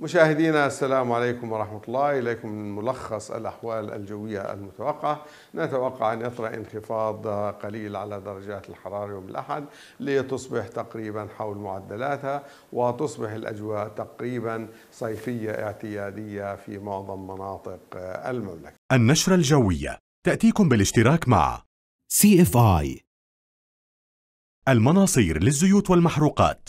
مشاهدينا السلام عليكم ورحمة الله إليكم من ملخص الأحوال الجوية المتوقعة نتوقع أن يطرأ انخفاض قليل على درجات الحرارة يوم الأحد لتصبح تقريبا حول معدلاتها وتصبح الأجواء تقريبا صيفية اعتيادية في معظم مناطق المملكة النشرة الجوية تأتيكم بالاشتراك مع CFI المناصير للزيوت والمحروقات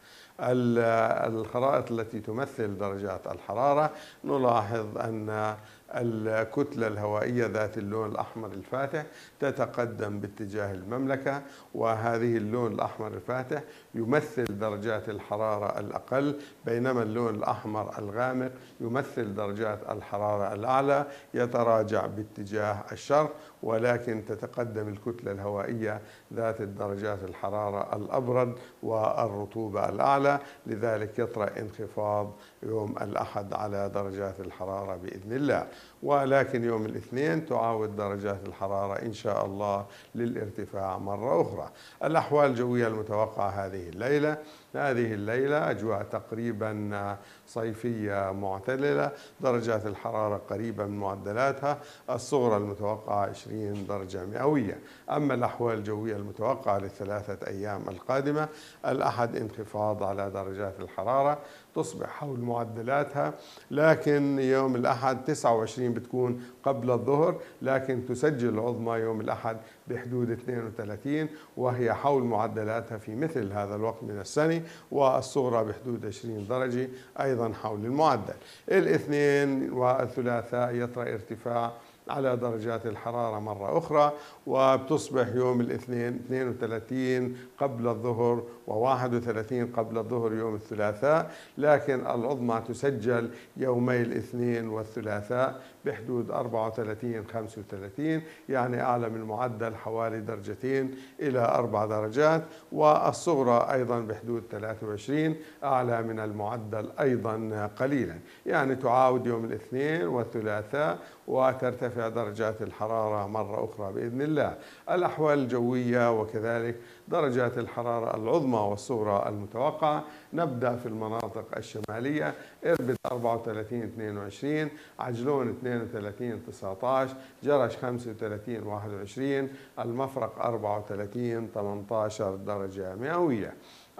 الخرائط التي تمثل درجات الحرارة نلاحظ أن الكتلة الهوائية ذات اللون الأحمر الفاتح تتقدم باتجاه المملكة وهذه اللون الأحمر الفاتح يمثل درجات الحرارة الأقل بينما اللون الأحمر الغامق يمثل درجات الحرارة الأعلى يتراجع باتجاه الشرق ولكن تتقدم الكتلة الهوائية ذات الدرجات الحرارة الأبرد والرطوبة الأعلى لذلك يطرأ انخفاض يوم الأحد على درجات الحرارة بإذن الله ولكن يوم الاثنين تعاود درجات الحرارة إن شاء الله للارتفاع مرة أخرى الأحوال الجوية المتوقعة هذه الليلة هذه الليلة أجواء تقريبا صيفية معتدلة درجات الحرارة قريبة من معدلاتها الصغرى المتوقعة 20 درجة مئوية أما الأحوال الجوية المتوقعة للثلاثة أيام القادمة الأحد انخفاض على درجات الحرارة تصبح حول معدلاتها لكن يوم الأحد 29 بتكون قبل الظهر لكن تسجل العظمى يوم الأحد بحدود 32 وهي حول معدلاتها في مثل هذا الوقت من السنة والصغرى بحدود 20 درجة أيضا حول المعدل الاثنين والثلاثاء يطرأ ارتفاع على درجات الحرارة مرة أخرى وبتصبح يوم الاثنين 32 قبل الظهر و31 قبل الظهر يوم الثلاثاء لكن العظمى تسجل يومي الاثنين والثلاثاء بحدود 34 35 يعني أعلى من المعدل حوالي درجتين إلى أربع درجات والصغرى أيضا بحدود 23 أعلى من المعدل أيضا قليلا يعني تعاود يوم الاثنين والثلاثاء وترتفع ترتفع درجات الحرارة مرة أخرى بإذن الله الأحوال الجوية وكذلك درجات الحرارة العظمى والصغرى المتوقعة نبدأ في المناطق الشمالية إربد 34 22 عجلون 32 19 جرش 35 21 المفرق 34 18 درجة مئوية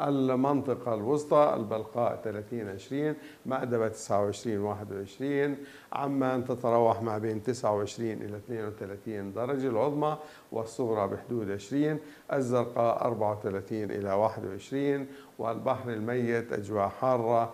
المنطقة الوسطى البلقاء 30 20 مأدبة 29 21 عمان تتراوح ما بين 29 إلى 32 درجة العظمى والصغرى بحدود 20 الزرقاء 34 إلى 21 والبحر الميت أجواء حارة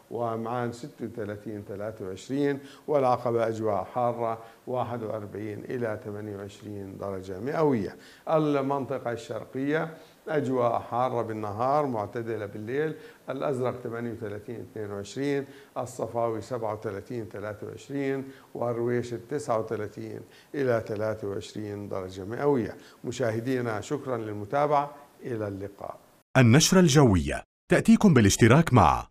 ومعان 36 23 والعقبة أجواء حارة 41 إلى 28 درجة مئوية المنطقة الشرقية أجواء حارة بالنهار معتدلة بالليل الأزرق 38 22 الصفاوي 37 23 والرويش 39 إلى 23 درجة مئوية مشاهدينا شكرا للمتابعة إلى اللقاء النشرة الجوية تأتيكم بالاشتراك مع